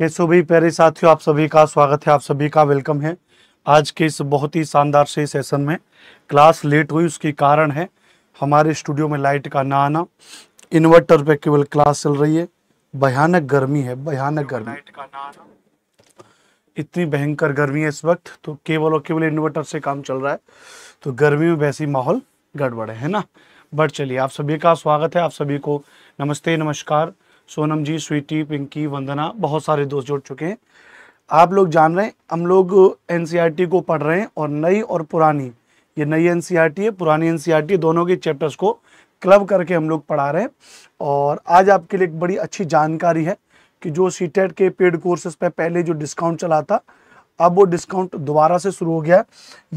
कैसे भी प्यारे साथियों आप सभी का स्वागत है आप सभी का वेलकम है आज के इस बहुत ही शानदार से सेशन में क्लास लेट हुई उसके कारण है हमारे स्टूडियो में लाइट का ना आना इन्वर्टर पे केवल क्लास चल रही है भयानक गर्मी है भयानक गर्मी लाइट का ना आना इतनी भयंकर गर्मी है इस वक्त तो केवल और केवल इन्वर्टर से काम चल रहा है तो गर्मी में वैसे माहौल गड़बड़ है ना बट चलिए आप सभी का स्वागत है आप सभी को नमस्ते नमस्कार सोनम जी स्वीटी पिंकी वंदना बहुत सारे दोस्त जुड़ चुके हैं आप लोग जान रहे हैं हम लोग एन को पढ़ रहे हैं और नई और पुरानी ये नई एन है पुरानी एन दोनों के चैप्टर्स को क्लब करके हम लोग पढ़ा रहे हैं और आज आपके लिए एक बड़ी अच्छी जानकारी है कि जो सी e के पेड कोर्सेज पे पहले जो डिस्काउंट चला था अब वो डिस्काउंट दोबारा से शुरू हो गया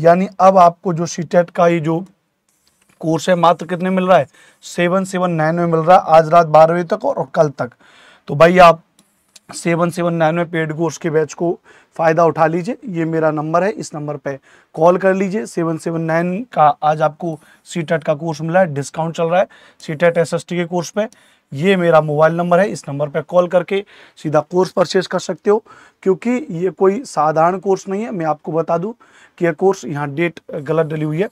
यानी अब आपको जो सी e का ये जो कोर्स है मात्र कितने मिल रहा है सेवन सेवन नाइन में मिल रहा है आज रात बारह बजे तक और कल तक तो भाई आप सेवन सेवन नाइन में पेड कोर्स के बैच को फ़ायदा उठा लीजिए ये मेरा नंबर है इस नंबर पे कॉल कर लीजिए सेवन सेवन नाइन का आज आपको सी e का कोर्स मिला है डिस्काउंट चल रहा है सी टेट e के कोर्स पे ये मेरा मोबाइल नंबर है इस नंबर पर कॉल करके सीधा कोर्स परचेज कर सकते हो क्योंकि ये कोई साधारण कोर्स नहीं है मैं आपको बता दूं कि यह कोर्स यहाँ डेट गलत डली हुई है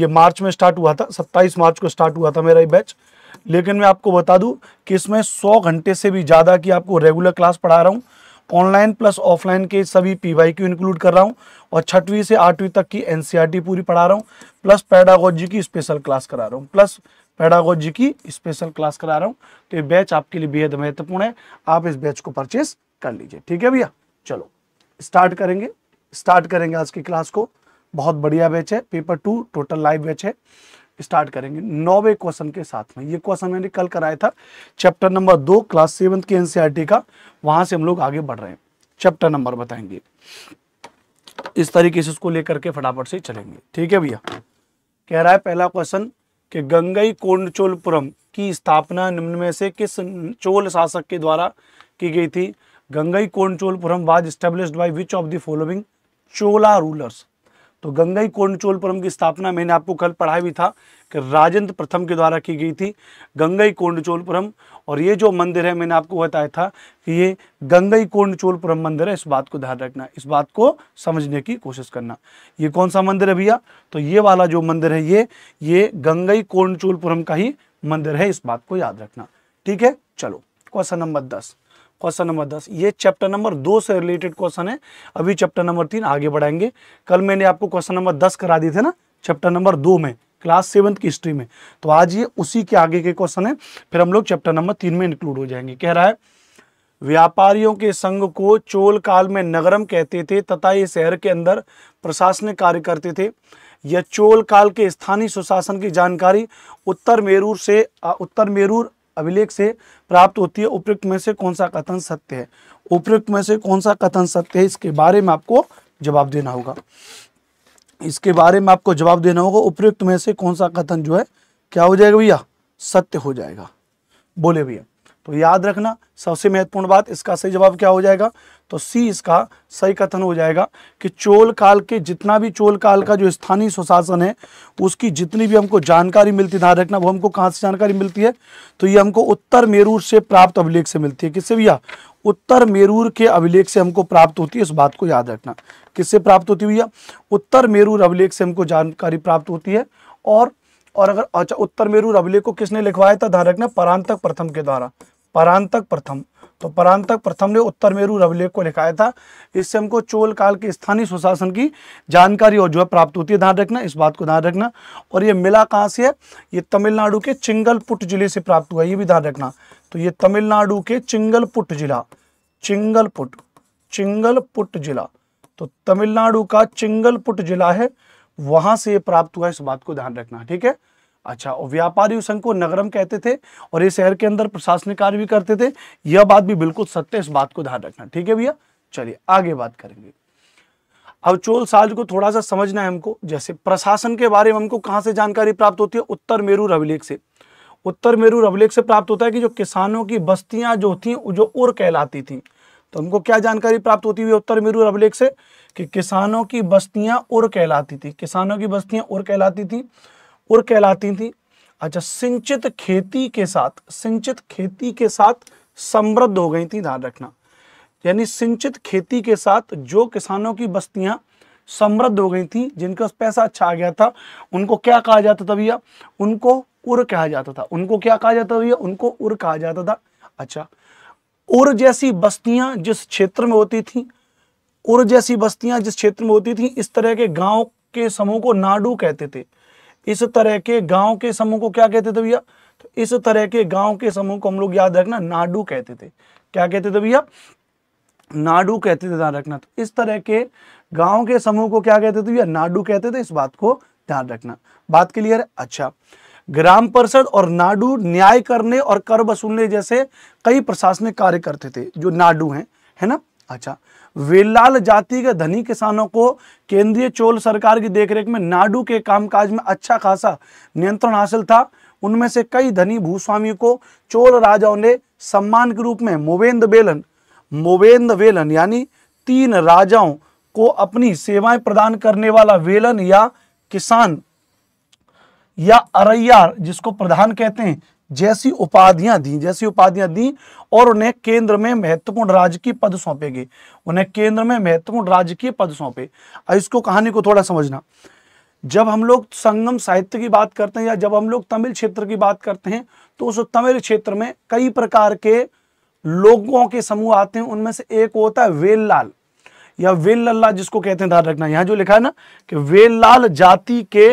ये मार्च में स्टार्ट हुआ था 27 मार्च को स्टार्ट हुआ था मेरा ये बैच लेकिन मैं आपको बता दूं कि इसमें 100 घंटे से भी ज़्यादा की आपको रेगुलर क्लास पढ़ा रहा हूँ ऑनलाइन प्लस ऑफलाइन के सभी पी वाई क्यू इंक्लूड कर रहा हूँ और छठवीं से आठवीं तक की एन पूरी पढ़ा रहा हूँ प्लस पैडागोजी की स्पेशल क्लास करा रहा हूँ प्लस पैडागोजी की स्पेशल क्लास करा रहा हूँ तो ये बैच आपके लिए बेहद महत्वपूर्ण है आप इस बैच को परचेस कर लीजिए ठीक है भैया चलो स्टार्ट करेंगे स्टार्ट करेंगे आज की क्लास को बहुत बढ़िया बैच है paper two total live batch है स्टार्ट करेंगे नौवे क्वेश्चन के साथ में ये क्वेश्चन मैंने कल कराया था चैप्टर नंबर दो क्लास सेवन के एनसीईआरटी e का वहां से हम लोग आगे बढ़ रहे हैं चैप्टर नंबर बताएंगे इस तरीके से उसको लेकर के फटाफट से चलेंगे ठीक है भैया कह रहा है पहला क्वेश्चन कि गंगई कोंडचोलपुरम की स्थापना निम्न में से किस चोल शासक के द्वारा की गई थी Gangai Kondacholapuram was establish by which of the following Chola rulers तो गंगाई चोलपुरम की स्थापना मैंने आपको कल पढ़ाया भी था कि राजेंद्र प्रथम के द्वारा की गई थी गंगाई चोलपुरम और ये जो मंदिर है मैंने आपको बताया था कि ये गंगाई चोलपुरम मंदिर है इस बात को ध्यान रखना इस बात को समझने की कोशिश करना ये कौन सा मंदिर है भैया तो ये वाला जो मंदिर है ये ये गंगाई कोंडचोलपुरम का ही मंदिर है इस बात को याद रखना ठीक है चलो क्वेश्चन नंबर दस क्वेश्चन नंबर दस ये चैप्टर नंबर दो से रिलेटेड क्वेश्चन है अभी चैप्टर नंबर तीन आगे बढ़ाएंगे कल मैंने आपको क्वेश्चन नंबर दस करा दिए थे ना चैप्टर नंबर दो में क्लास सेवन की हिस्ट्री में तो आज ये उसी के आगे के क्वेश्चन है फिर हम लोग चैप्टर नंबर तीन में इंक्लूड हो जाएंगे कह रहा है व्यापारियों के संघ को चोल काल में नगरम कहते थे तथा ये शहर के अंदर प्रशासनिक कार्य करते थे यह चोल काल के स्थानीय सुशासन की जानकारी उत्तर मेरूर से उत्तर मेरूर अभिलेख से प्राप्त होती है उपयुक्त में से कौन सा कथन सत्य है उपयुक्त में से कौन सा कथन सत्य है इसके बारे में आपको जवाब देना होगा इसके बारे में आपको जवाब देना होगा उपयुक्त में से कौन सा कथन जो है क्या हो जाएगा भैया सत्य हो जाएगा बोले भैया तो याद रखना सबसे महत्वपूर्ण बात इसका सही जवाब क्या हो जाएगा तो सी इसका सही कथन हो जाएगा कि चोल काल के जितना भी चोल काल का जो स्थानीय सुशासन है उसकी जितनी भी हमको जानकारी मिलती है ध्यान रखना वो हमको कहाँ से जानकारी मिलती है तो ये हमको उत्तर मेरूर से प्राप्त अभिलेख से मिलती है किससे भैया उत्तर मेरूर के अभिलेख से हमको प्राप्त होती है इस बात को याद रखना किससे प्राप्त होती भैया उत्तर मेरूर अभिलेख से हमको जानकारी प्राप्त होती है और और अगर अच्छा उत्तर मेरूर अभिलेख को किसने लिखवाया था ध्यान रखना परांतक प्रथम के द्वारा परांतक प्रथम तो परांतक प्रथम ने उत्तर मेरु रविलेख को लिखाया था इससे हमको चोल काल के स्थानीय सुशासन की जानकारी और जो है प्राप्त होती है ध्यान रखना इस बात को ध्यान रखना और ये मिला कहाँ से है ये तमिलनाडु के चिंगलपुट जिले से प्राप्त हुआ ये भी ध्यान रखना तो ये तमिलनाडु के चिंगलपुट जिला चिंगलपुट चिंगलपुट जिला तो तमिलनाडु का चिंगलपुट जिला है वहां से प्राप्त हुआ इस बात को ध्यान रखना ठीक है अच्छा और व्यापारी संघ को नगरम कहते थे और ये शहर के अंदर प्रशासनिक कार्य भी करते थे यह बात भी बिल्कुल सत्य इस बात को ध्यान रखना ठीक है भैया चलिए आगे बात करेंगे अब चोल साल को थोड़ा सा समझना है हमको जैसे प्रशासन के बारे में हमको कहाँ से जानकारी प्राप्त होती है उत्तर मेरू अभिलेख से उत्तर मेरू अभिलेख से प्राप्त होता है कि जो किसानों की बस्तियां जो थी जो उर कहलाती थी तो हमको क्या जानकारी प्राप्त होती हुई उत्तर मेरू अभिलेख से कि किसानों की बस्तियां उर कहलाती थी किसानों की बस्तियां उर कहलाती थी उर कहलाती थी अच्छा सिंचित खेती के साथ सिंचित खेती के साथ समृद्ध हो गई थी ध्यान रखना यानी सिंचित खेती के साथ जो किसानों की बस्तियां समृद्ध हो गई थी जिनके उस पैसा अच्छा आ गया था उनको क्या कहा जाता था भैया उनको उर कहा जाता था उनको क्या कहा जाता था भैया उनको उर कहा जाता था अच्छा उर जैसी बस्तियां जिस क्षेत्र में होती थी उर जैसी बस्तियां जिस क्षेत्र में होती थी इस तरह के गांव के समूह को नाडू कहते थे इस तरह के गांव के समूह को क्या कहते थे भैया तो इस तरह के गांव के समूह को हम लोग याद रखना नाडू कहते थे क्या कहते थे भैया नाडू कहते थे ध्यान रखना तो इस तरह के गांव के समूह को क्या कहते थे भैया नाडू कहते थे इस बात को ध्यान रखना बात क्लियर है अच्छा ग्राम परिषद और नाडू न्याय करने और कर वसूलने जैसे कई प्रशासनिक कार्य करते थे जो नाडू हैं है ना अच्छा वेलाल जाति के धनी किसानों को केंद्रीय चोल सरकार की देखरेख में नाडू के कामकाज में अच्छा खासा नियंत्रण हासिल था उनमें से कई धनी भूस्वामियों को चोल राजाओं ने सम्मान के रूप में मोबेंद बेलन मोबेंद्र वेलन यानी तीन राजाओं को अपनी सेवाएं प्रदान करने वाला वेलन या किसान या अरैया जिसको प्रधान कहते हैं जैसी उपाधियां दी जैसी उपाधियां दी और उन्हें केंद्र में महत्वपूर्ण राज्य की पद सौंपे गए उन्हें केंद्र में महत्वपूर्ण राज्य की पद सौंपे इसको कहानी को थोड़ा समझना जब हम लोग संगम साहित्य की बात करते हैं या जब हम लोग तमिल क्षेत्र की बात करते हैं तो उस तमिल क्षेत्र में कई प्रकार के लोगों के समूह आते हैं उनमें से एक होता है वेललाल या वेल लल्ला जिसको कहते हैं ध्यान रखना यहां जो लिखा है ना कि वेल लाल जाति के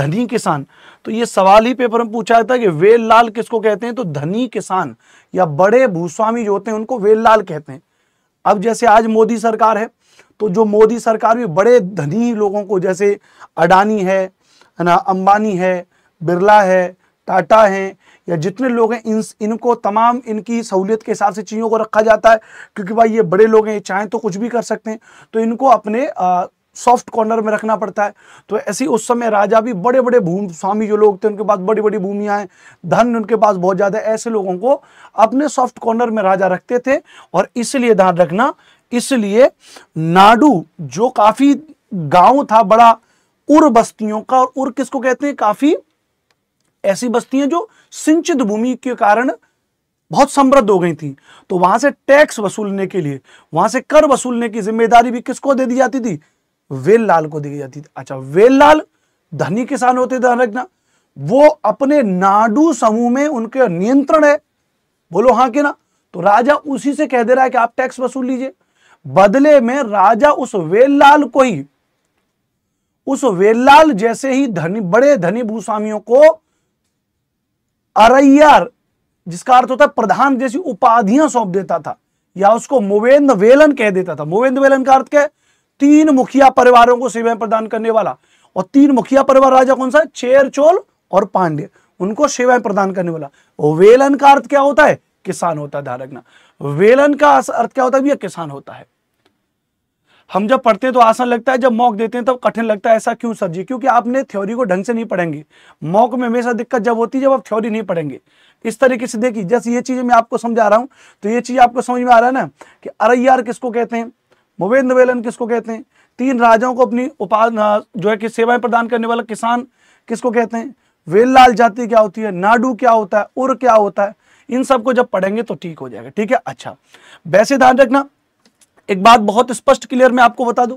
धनी किसान तो ये सवाल ही पेपर में पूछा जाता है कि वेल लाल किसको कहते हैं तो धनी किसान या बड़े भूस्वामी जो होते हैं उनको वेल लाल कहते हैं अब जैसे आज मोदी सरकार है तो जो मोदी सरकार भी बड़े धनी लोगों को जैसे अडानी है ना अंबानी है बिरला है टाटा है या जितने लोग हैं इन इनको तमाम इनकी सहूलियत के हिसाब से चीज़ों को रखा जाता है क्योंकि भाई ये बड़े लोग हैं चाहें तो कुछ भी कर सकते हैं तो इनको अपने आ, सॉफ्ट कॉर्नर में रखना पड़ता है तो ऐसे उस समय राजा भी बड़े बड़े भूमि स्वामी जो लोग थे उनके पास बड़ी बड़ी भूमियाँ धन उनके पास बहुत ज़्यादा ऐसे लोगों को अपने सॉफ्ट कॉर्नर में राजा रखते थे और इसलिए ध्यान रखना इसलिए नाडू जो काफ़ी गांव था बड़ा उर बस्तियों का और उर किसको कहते हैं काफ़ी ऐसी बस्तियां जो सिंचित भूमि के कारण बहुत समृद्ध हो गई थी तो वहां से टैक्स वसूलने के लिए वहां से कर वसूलने की जिम्मेदारी भी किसको दे दी जाती थी वेल लाल को दी जाती थी अच्छा वेल लाल धनी किसान होते ध्यान रखना वो अपने नाडू समूह में उनके नियंत्रण है बोलो हाँ के ना तो राजा उसी से कह दे रहा है कि आप टैक्स वसूल लीजिए बदले में राजा उस वेललाल को ही उस वेललाल जैसे ही धनी बड़े धनी भूस्वामियों को अरैयर जिसका अर्थ होता है प्रधान जैसी उपाधियां सौंप देता था या उसको मोवेंद्र वेलन कह देता था मोवेंद्र वेलन का अर्थ क्या है तीन मुखिया परिवारों को सेवाएं प्रदान करने वाला और तीन मुखिया परिवार राजा कौन सा है चेर चोल और पांडे उनको सेवाएं प्रदान करने वाला वेलन का अर्थ क्या होता है किसान होता है धारकना वेलन का अर्थ क्या होता है भैया किसान होता है हम जब पढ़ते हैं तो आसान लगता है जब मॉक देते हैं तब तो कठिन लगता है ऐसा क्यों सर जी क्योंकि आपने थ्योरी को ढंग से नहीं पढ़ेंगे मॉक में हमेशा दिक्कत जब होती है जब आप थ्योरी नहीं पढ़ेंगे इस तरीके से देखिए जैसे ये चीज़ मैं आपको समझा रहा हूं तो ये चीज़ आपको समझ में आ रहा है ना कि अरे यार किसको कहते हैं मुवेंद्र वेलन किसको कहते हैं तीन राजाओं को अपनी उपाधि जो है कि सेवाएं प्रदान करने वाला किसान किसको कहते हैं वेललाल जाति क्या होती है नाडू क्या होता है उर क्या होता है इन सबको जब पढ़ेंगे तो ठीक हो जाएगा ठीक है अच्छा वैसे ध्यान रखना एक बात बहुत स्पष्ट क्लियर मैं आपको बता दूं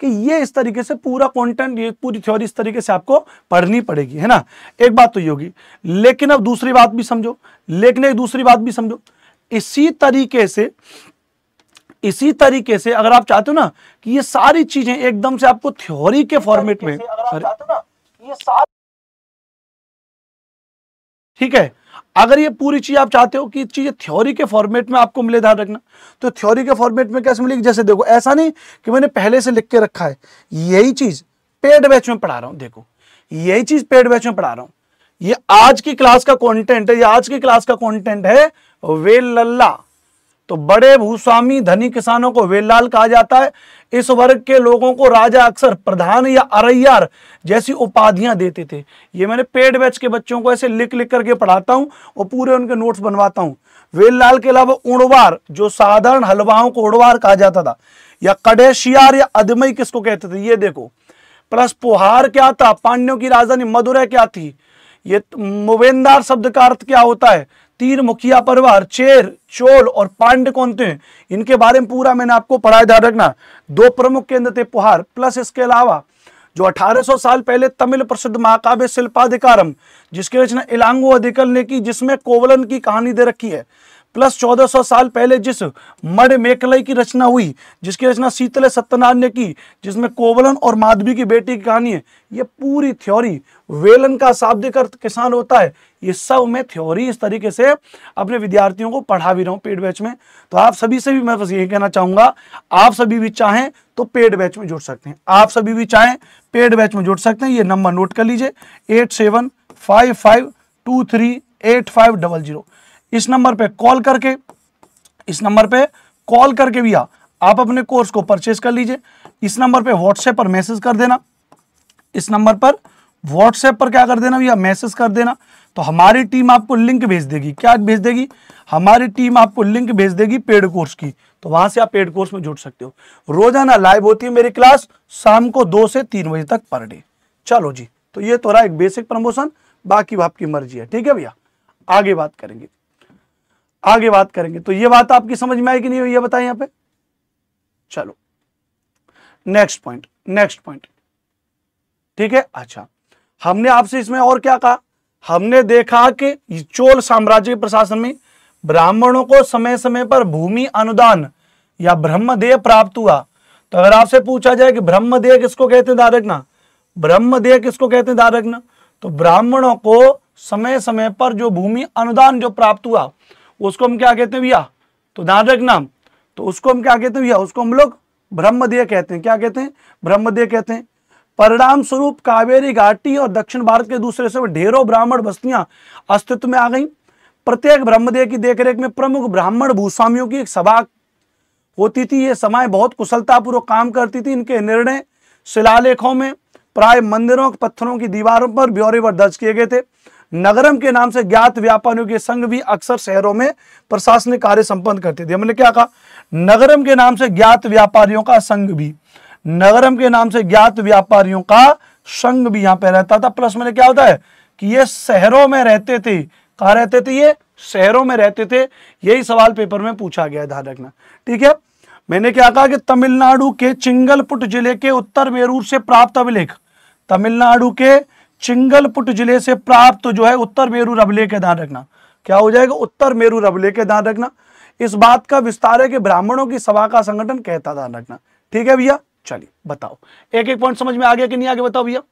कि ये इस तरीके से पूरा कंटेंट ये पूरी थ्योरी इस तरीके से आपको पढ़नी पड़ेगी है ना एक बात तो ये होगी लेकिन अब दूसरी बात भी समझो लेकिन एक दूसरी बात भी समझो इसी तरीके से इसी तरीके से अगर आप चाहते हो ना कि ये सारी चीजें एकदम से आपको थ्योरी के फॉर्मेट में ठीक है अगर ये पूरी चीज आप चाहते हो कि चीजें थ्योरी के फॉर्मेट में आपको मिले ध्यान रखना तो थ्योरी के फॉर्मेट में कैसे मिलेगी जैसे देखो ऐसा नहीं कि मैंने पहले से लिख के रखा है यही चीज पेड बैच में पढ़ा रहा हूं देखो यही चीज पेड बैच में पढ़ा रहा हूं ये आज की क्लास का कॉन्टेंट है ये आज की क्लास का कॉन्टेंट है वे लल्ला तो बड़े भूस्वामी धनी किसानों को वेलाल कहा जाता है इस वर्ग के लोगों को राजा अक्सर प्रधान या अरैयार जैसी उपाधियां देते थे ये मैंने पेड बैच के बच्चों को ऐसे लिख लिख करके पढ़ाता हूं और पूरे उनके नोट्स बनवाता हूँ वेललाल के अलावा उड़वार जो साधारण हलवाओं को उड़वार कहा जाता था या कडेशियार या अदमई किसको कहते थे ये देखो प्लस पुहार क्या था पांड्यों की राजधानी मदुरै क्या थी ये मुबेंदार शब्द का अर्थ क्या होता है तीर मुखिया परवार चेर चोल और पांड कौन थे इनके बारे में पूरा मैंने आपको पढ़ाया ध्यान रखना दो प्रमुख केंद्र थे पुहार प्लस इसके अलावा जो 1800 साल पहले तमिल प्रसिद्ध महाकाव्य शिल्पाधिकारम जिसकी रचना इलांगो अधिकल ने की जिसमें कोवलन की कहानी दे रखी है प्लस 1400 साल पहले जिस मढ़ मेकलई की रचना हुई जिसकी रचना शीतल सत्यनारायण ने की जिसमें कोवलन और माधवी की बेटी की कहानी है ये पूरी थ्योरी वेलन का शाब्दिक अर्थ किसान होता है ये सब मैं थ्योरी इस तरीके से अपने विद्यार्थियों को पढ़ा भी रहा हूँ पेड बैच में तो आप सभी से भी मैं बस यही कहना चाहूंगा आप सभी भी चाहें तो पेड बैच में जुड़ सकते हैं आप सभी भी चाहें पेड बैच में जुड़ सकते हैं ये नंबर नोट कर लीजिए eight seven five five two three eight five double zero इस नंबर पे कॉल करके इस नंबर पे कॉल करके भी आप अपने कोर्स को परचेस कर लीजिए इस नंबर पे व्हाट्सएप पर मैसेज कर देना इस नंबर पर व्हाट्सएप पर क्या कर देना भैया मैसेज कर देना तो हमारी टीम आपको लिंक भेज देगी क्या भेज देगी हमारी टीम आपको लिंक भेज देगी पेड कोर्स की तो वहां से आप पेड कोर्स में जुड़ सकते हो रोजाना लाइव होती है मेरी क्लास शाम को दो से तीन बजे तक पर डे चलो जी तो ये तो रहा एक बेसिक प्रमोशन बाकी आपकी मर्जी है ठीक है भैया आगे बात करेंगे आगे बात करेंगे तो ये बात आपकी समझ में आई कि नहीं हुई ये यहां पे चलो नेक्स्ट पॉइंट नेक्स्ट पॉइंट ठीक है अच्छा हमने आपसे इसमें और क्या कहा हमने देखा कि चोल साम्राज्य के प्रशासन में ब्राह्मणों को समय समय पर भूमि अनुदान या ब्रह्मदेह प्राप्त हुआ तो अगर आपसे पूछा जाए कि ब्रह्मदेह किसको कहते हैं दारग्ना ब्रह्मदेह किसको कहते हैं दारग्ना तो ब्राह्मणों को समय समय पर जो भूमि अनुदान जो प्राप्त हुआ उसको हम क्या कहते हैं भैया तो ध्यान रखना तो उसको हम क्या कहते हैं भैया उसको हम लोग ब्रह्मदेय कहते हैं क्या कहते हैं ब्रह्मदेय कहते हैं परिणाम स्वरूप कावेरी घाटी और दक्षिण भारत के दूसरे से ढेरों ब्राह्मण बस्तियां अस्तित्व में आ गईं प्रत्येक ब्रह्मदेह की देखरेख में प्रमुख ब्राह्मण भूस्वामियों की एक सभा होती थी ये समाएं बहुत कुशलतापूर्वक काम करती थी इनके निर्णय शिलालेखों में प्राय मंदिरों पत्थरों की दीवारों पर ब्यौरे पर दर्ज किए गए थे नगरम के नाम से ज्ञात व्यापारियों के संघ भी अक्सर शहरों में प्रशासनिक कार्य संपन्न करते थे हमने क्या कहा नगरम के नाम से ज्ञात व्यापारियों का संघ भी नगरम के नाम से ज्ञात व्यापारियों का संघ भी यहां पर रहता था प्लस मैंने क्या होता है कि ये शहरों में रहते थे कहा रहते थे ये शहरों में रहते थे यही सवाल पेपर में पूछा गया ध्यान रखना ठीक है मैंने क्या कहा कि तमिलनाडु के चिंगलपुट जिले के उत्तर मेरूर से प्राप्त अभिलेख तमिलनाडु के चिंगलपुट जिले से प्राप्त जो है उत्तर मेरू रबले के ध्यान रखना क्या हो जाएगा उत्तर मेरू रबले के ध्यान रखना इस बात का विस्तार है कि ब्राह्मणों की सभा का संगठन कहता ध्यान रखना ठीक है भैया चलिए बताओ एक एक पॉइंट समझ में आ गया कि नहीं आगे बताओ भैया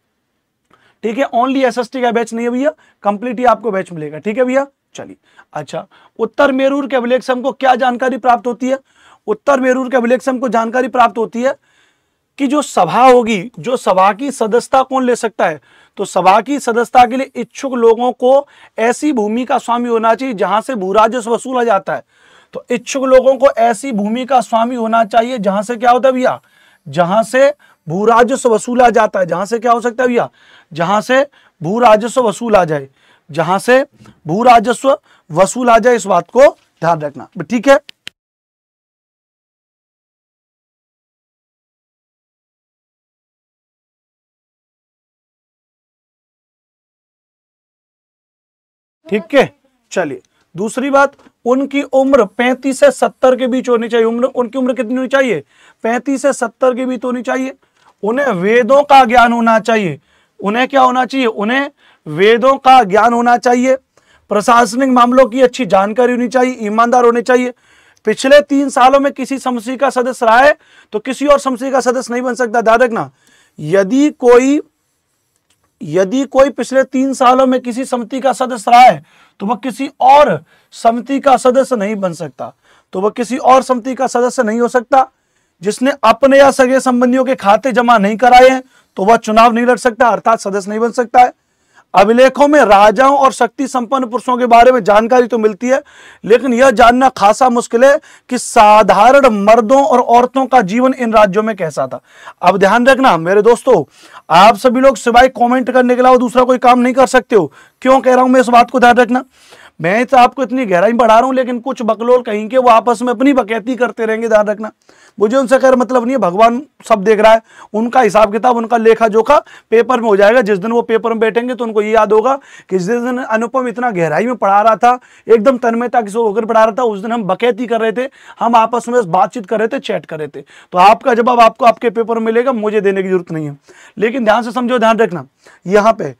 ठीक है ओनली एस का बैच नहीं है भैया कंप्लीट ही आपको बैच मिलेगा ठीक है भैया चलिए अच्छा उत्तर मेरूर के अभिलेख से हमको क्या जानकारी प्राप्त होती है उत्तर मेरूर के अभिलेख से हमको जानकारी प्राप्त होती है कि जो सभा होगी जो सभा की सदस्यता कौन ले सकता है तो सभा की सदस्यता के लिए इच्छुक लोगों को ऐसी भूमि का स्वामी होना चाहिए जहां से भू राजस्व वसूला जाता है तो इच्छुक लोगों को ऐसी भूमि का स्वामी होना चाहिए जहां से क्या होता है भैया जहां से भू राजस्व वसूला जाता है जहां से क्या हो सकता है भैया जहां से भू राजस्व वसूल आ जाए जहां से भू राजस्व वसूल आ जाए इस बात को ध्यान रखना ठीक है ठीक है चलिए दूसरी बात उनकी उम्र 35 से 70 के बीच होनी चाहिए उम्र उनकी उम्र कितनी होनी चाहिए 35 से 70 के बीच होनी चाहिए उन्हें वेदों का ज्ञान होना चाहिए उन्हें क्या होना चाहिए उन्हें वेदों का ज्ञान होना चाहिए प्रशासनिक मामलों की अच्छी जानकारी होनी चाहिए ईमानदार होने चाहिए पिछले तीन सालों में किसी समस्या का सदस्य रहा है तो किसी और समस्या का सदस्य नहीं बन सकता ध्यान रखना यदि कोई यदि कोई पिछले तीन सालों में किसी समिति का सदस्य रहा है तो वह किसी और समिति का सदस्य नहीं बन सकता तो वह किसी और समिति का सदस्य नहीं हो सकता जिसने अपने या सगे संबंधियों के खाते जमा नहीं कराए हैं तो वह चुनाव नहीं लड़ सकता अर्थात सदस्य नहीं बन सकता है अभिलेखों में राजाओं और शक्ति संपन्न पुरुषों के बारे में जानकारी तो मिलती है लेकिन यह जानना खासा मुश्किल है कि साधारण मर्दों और औरतों का जीवन इन राज्यों में कैसा था अब ध्यान रखना मेरे दोस्तों आप सभी लोग सिवाय कमेंट करने के अलावा दूसरा कोई काम नहीं कर सकते हो क्यों कह रहा हूं मैं इस बात को ध्यान रखना मैं तो आपको इतनी गहराई बढ़ा रहा हूं लेकिन कुछ बकलोल कहीं के वो आपस में अपनी बकैती करते रहेंगे ध्यान रखना मुझे उनसे खैर मतलब नहीं है भगवान सब देख रहा है उनका हिसाब किताब उनका लेखा जोखा पेपर में हो जाएगा जिस दिन वो पेपर में बैठेंगे तो उनको ये याद होगा कि जिस दिन अनुपम इतना गहराई में पढ़ा रहा था एकदम तन्मयता किसी होकर पढ़ा रहा था उस दिन हम बकैती कर रहे थे हम आपस में बातचीत कर रहे थे चैट कर रहे थे तो आपका जवाब आपको आपके पेपर में मिलेगा मुझे देने की जरूरत नहीं है लेकिन ध्यान से समझो ध्यान रखना यहाँ पे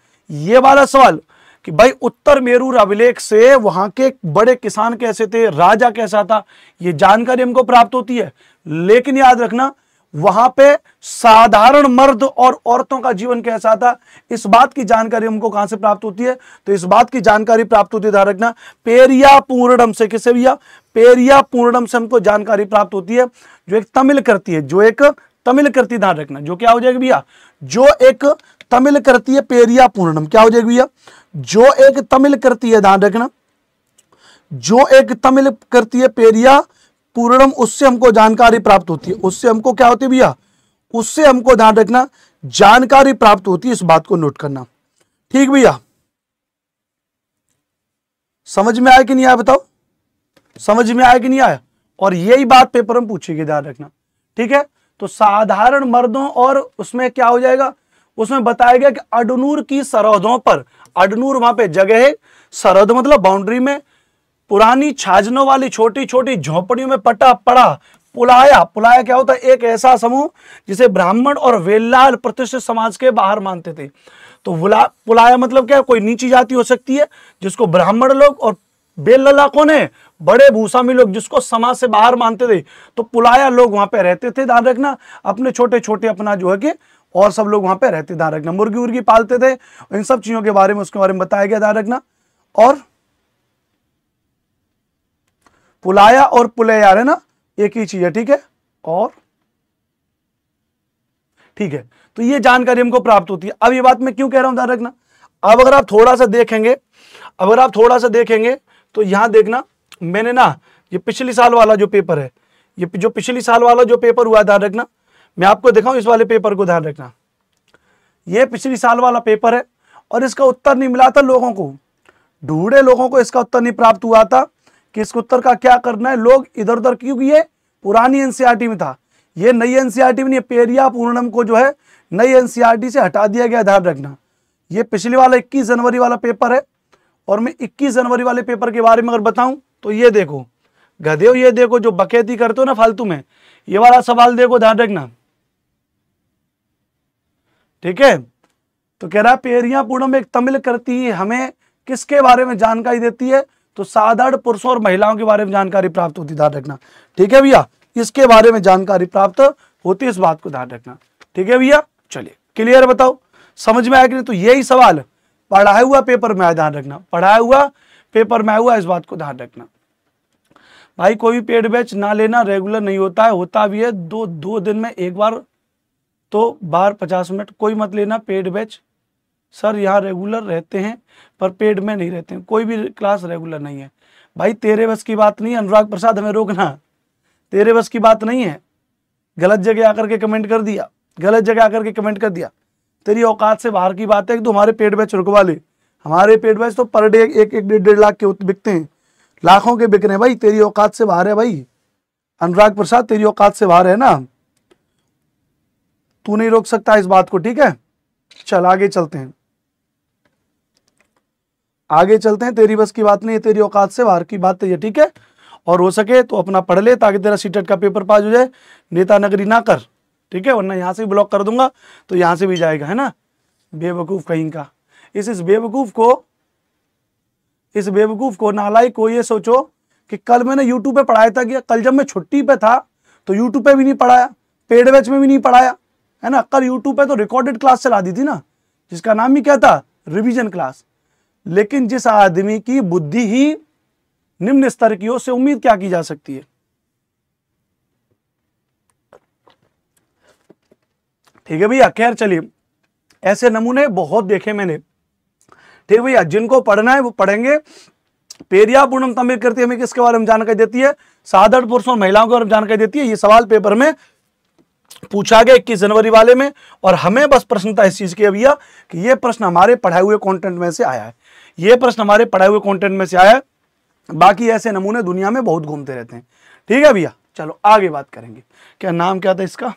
ये वाला सवाल कि भाई उत्तर मेरूर अभिलेख से वहां के बड़े किसान कैसे थे राजा कैसा था ये जानकारी हमको प्राप्त होती है लेकिन याद रखना वहां पे साधारण मर्द और औरतों का जीवन कैसा था इस बात की जानकारी हमको कहां से प्राप्त होती है तो इस बात की जानकारी प्राप्त होती है रखना पेरिया पूर्णम से किसे भैया पेरिया पूर्णम से हमको जानकारी प्राप्त होती है जो एक तमिल करती है जो एक तमिल करती ध्यान रखना जो क्या हो जाएगी भैया जो एक तमिल करती है पेरिया पूर्णम क्या हो जाएगी भैया जो एक तमिल करती है ध्यान रखना जो एक तमिल करती है पेरिया पूर्णम उससे हमको जानकारी प्राप्त होती है उससे हमको क्या होती है भैया उससे हमको ध्यान रखना जानकारी प्राप्त होती है इस बात को नोट करना ठीक भैया समझ में आया कि नहीं आया बताओ समझ में आया कि नहीं आया और यही बात पेपर में पूछेगी ध्यान रखना ठीक है तो साधारण मर्दों और उसमें क्या हो जाएगा उसमें बताया गया कि अडनूर की सरहदों पर अडनूर वहां पे जगह है सरहद मतलब बाउंड्री में पुरानी छाजनों वाली छोटी छोटी झोपड़ियों में पटा पड़ा पुलाया पुलाया क्या होता है एक ऐसा समूह जिसे ब्राह्मण और वेल्लाल प्रतिष्ठित समाज के बाहर मानते थे तो पुलाया मतलब क्या कोई नीची जाति हो सकती है जिसको ब्राह्मण लोग और बेलला कौन है बड़े भूसामी लोग जिसको समाज से बाहर मानते थे तो पुलाया लोग वहां पे रहते थे ध्यान रखना अपने छोटे छोटे अपना जो है कि और सब लोग वहां पे रहते ध्यान रखना मुर्गी उर्गी पालते थे इन सब चीजों के बारे में उसके बारे में बताया गया ध्यान रखना और पुलाया और पुलेयार है ना एक ही चीज है ठीक है और ठीक है तो ये जानकारी हमको प्राप्त होती है अब ये बात मैं क्यों कह रहा हूं ध्यान रखना अब अगर आप थोड़ा सा देखेंगे अगर आप थोड़ा सा देखेंगे तो यहां देखना मैंने ना ये पिछले साल वाला जो पेपर है ये जो पिछले साल वाला जो पेपर हुआ ध्यान रखना मैं आपको दिखाऊं इस वाले पेपर को ध्यान रखना ये पिछले साल वाला पेपर है और इसका उत्तर नहीं मिला था लोगों को ढूंढे लोगों को इसका उत्तर नहीं प्राप्त हुआ था कि इसके उत्तर का क्या करना है लोग इधर उधर क्योंकि ये पुरानी एनसीआरटी में था ये नई एनसीआरटी में नहीं पेरिया पूर्णम को जो है नई एनसीआरटी से हटा दिया गया ध्यान रखना ये पिछले वाला 21 जनवरी वाला पेपर है और मैं 21 जनवरी वाले पेपर के बारे में अगर बताऊं तो ये देखो गधेव ये देखो जो बकैती करते हो ना फालतू में ये वाला सवाल देखो ध्यान रखना ठीक है तो कह रहा है पेरिया पूर्णम एक तमिल करती है हमें किसके बारे में जानकारी देती है तो साधारण पुरुषों और महिलाओं के बारे में जानकारी प्राप्त होती ध्यान रखना ठीक है भैया इसके बारे में जानकारी प्राप्त होती इस बात को ध्यान रखना ठीक है भैया चलिए क्लियर बताओ समझ में आया कि नहीं तो यही सवाल पढ़ाया हुआ पेपर में ध्यान रखना पढ़ाया हुआ पेपर में हुआ इस बात को ध्यान रखना भाई कोई भी पेड बैच ना लेना रेगुलर नहीं होता है होता भी है दो दो दिन में एक बार तो बार पचास मिनट कोई मत लेना पेड बैच सर यहाँ रेगुलर रहते हैं पर पेड में नहीं रहते हैं कोई भी क्लास रेगुलर नहीं है भाई तेरे बस की बात नहीं है अनुराग प्रसाद हमें रोकना तेरे बस की बात नहीं है गलत जगह आकर के कमेंट कर दिया गलत जगह आकर के कमेंट कर दिया तेरी औकात से बाहर की बात है कि तू तो हमारे पेड बैच रुकवा ले हमारे पेड बैच तो पर डे एक एक डेढ़ डेढ़ लाख के बिकते हैं लाखों के बिक रहे हैं भाई तेरी औकात से बाहर है भाई अनुराग प्रसाद तेरी औकात से बाहर है ना तू नहीं रोक सकता इस बात को ठीक है चल आगे चलते हैं आगे चलते हैं तेरी बस की बात नहीं है तेरी औकात से बाहर की बात है तो ठीक है और हो सके तो अपना पढ़ ले ताकि तेरा सीटेट का पेपर पास हो जाए नेता नगरी ना कर ठीक है वरना यहाँ से ब्लॉक कर दूंगा तो यहाँ से भी जाएगा है ना बेवकूफ़ कहीं का इस इस बेवकूफ़ को इस बेवकूफ़ को नालायक को ये सोचो कि कल मैंने यूट्यूब पे पढ़ाया था कि कल जब मैं छुट्टी पे था तो यूट्यूब पे भी नहीं पढ़ाया पेड बैच में भी नहीं पढ़ाया है ना कल यूट्यूब पे तो रिकॉर्डेड क्लास चला दी थी ना जिसका नाम ही क्या था रिविजन क्लास लेकिन जिस आदमी की बुद्धि ही निम्न स्तर की हो उससे उम्मीद क्या की जा सकती है ठीक है भैया खैर चलिए ऐसे नमूने बहुत देखे मैंने ठीक है भैया जिनको पढ़ना है वो पढ़ेंगे पेरिया पूर्णम तमिल कृति हमें किसके बारे में जानकारी देती है साधारण पुरुषों और महिलाओं के बारे में जानकारी देती है ये सवाल पेपर में पूछा गया इक्कीस जनवरी वाले में और हमें बस प्रश्न था इस चीज़ की भैया कि ये प्रश्न हमारे पढ़ाए हुए कंटेंट में से आया है ये प्रश्न हमारे पढ़ाए हुए कॉन्टेंट में से आया बाकी ऐसे नमूने दुनिया में बहुत घूमते रहते हैं ठीक है भैया चलो आगे बात करेंगे क्या नाम क्या था इसका